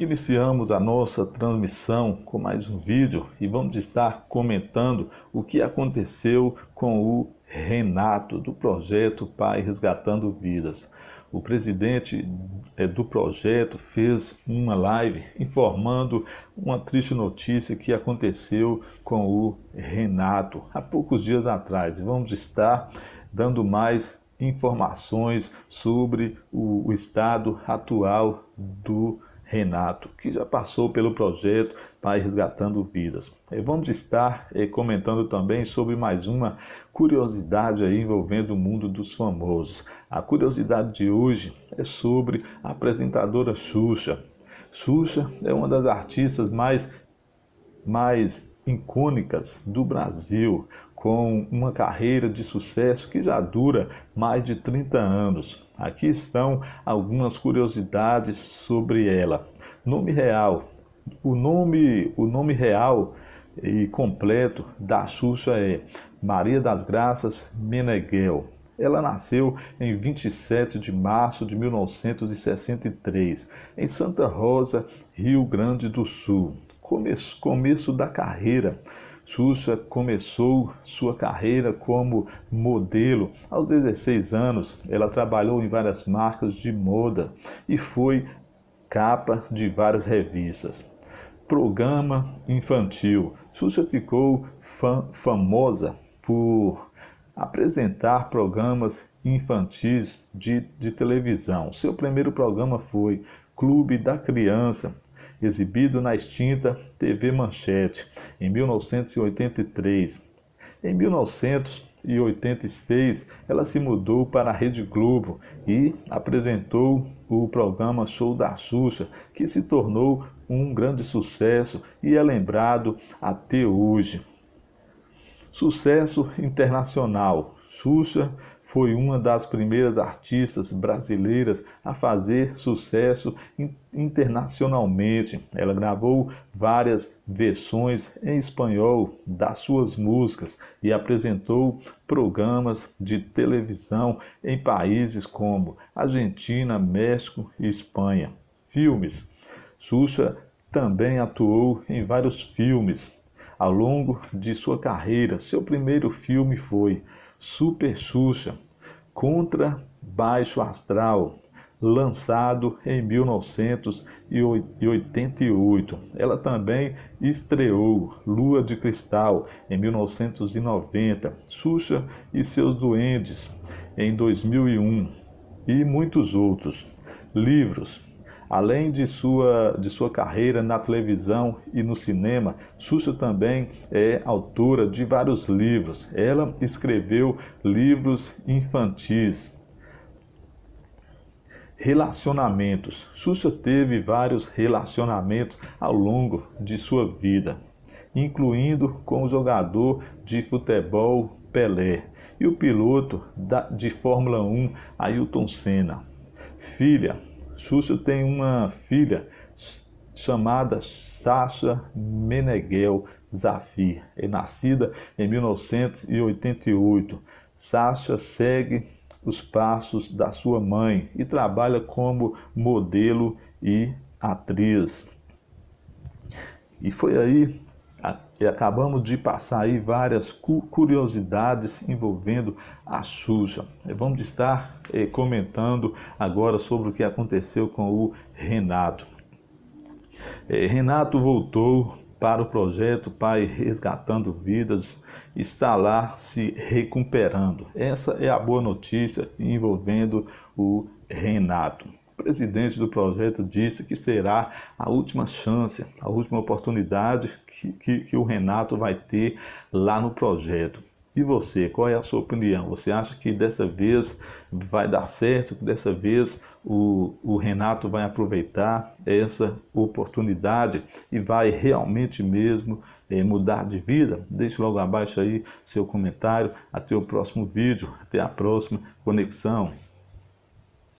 Iniciamos a nossa transmissão com mais um vídeo e vamos estar comentando o que aconteceu com o Renato do projeto Pai Resgatando Vidas. O presidente eh, do projeto fez uma live informando uma triste notícia que aconteceu com o Renato há poucos dias atrás. Vamos estar dando mais informações sobre o, estado atual do Renato, que já passou pelo projeto Pai Resgatando Vidas. vamos estar eh, comentando também sobre mais uma curiosidade envolvendo o mundo dos famosos. A curiosidade de hoje é sobre a apresentadora Xuxa. Xuxa é uma das artistas mais mais icônicas do Brasil, com uma carreira de sucesso que já dura mais de 30 anos. Aqui estão algumas curiosidades sobre ela. Nome real. O nome, o nome real e completo da Xuxa é Maria das Graças Meneghel. Ela nasceu em 27 de março de 1963, em Santa Rosa, Rio Grande do Sul começo, começo da carreira. Xuxa começou sua carreira como modelo. Aos 16 anos, ela trabalhou em várias marcas de moda e foi capa de várias revistas. Programa infantil. Xuxa ficou fam famosa por apresentar programas infantis de, de televisão. Seu primeiro programa foi Clube da Criança, exibido na extinta TV Manchete em 1983. Em 1986, ela se mudou para a Rede Globo e apresentou o programa Show da Xuxa, que se tornou um grande sucesso e é lembrado até hoje. Sucesso internacional. Xuxa foi uma das primeiras artistas brasileiras a fazer sucesso internacionalmente. Ela gravou várias versões em espanhol das suas músicas e apresentou programas de televisão em países como Argentina, México e Espanha. Filmes: Xuxa também atuou em vários filmes, ao longo de sua carreira. Seu primeiro filme foi Super Xuxa Contra Baixo Astral, lançado em 1988. Ela também estreou Lua de Cristal em 1990, Xuxa e seus Duendes em 2001 e muitos outros livros Além de sua, de sua carreira na televisão e no cinema, Súcio também é autora de vários livros. Ela escreveu livros infantis. Relacionamentos. Súcio teve vários relacionamentos ao longo de sua vida, incluindo com o jogador de futebol Pelé e o piloto de Fórmula 1 Ailton Senna. Filha, Súcio tem uma filha chamada Sasha Meneghel Zafir, é nascida em 1988. Sasha segue os passos da sua mãe e trabalha como modelo e atriz. E foi aí acabamos de passar aí várias curiosidades envolvendo a Xuxa. Vamos estar eh, comentando agora sobre o que aconteceu com o Renato. Eh, Renato voltou para o projeto Pai Resgatando Vidas, está lá se recuperando. Essa é a boa notícia envolvendo o Renato presidente do projeto disse que será a última chance, a última oportunidade que, que, que o Renato vai ter lá no projeto. E você, qual é a sua opinião? Você acha que dessa vez vai dar certo? Que dessa vez o, o Renato vai aproveitar essa oportunidade e vai realmente mesmo eh, mudar de vida? Deixe logo abaixo aí seu comentário. Até o próximo vídeo, até a próxima conexão.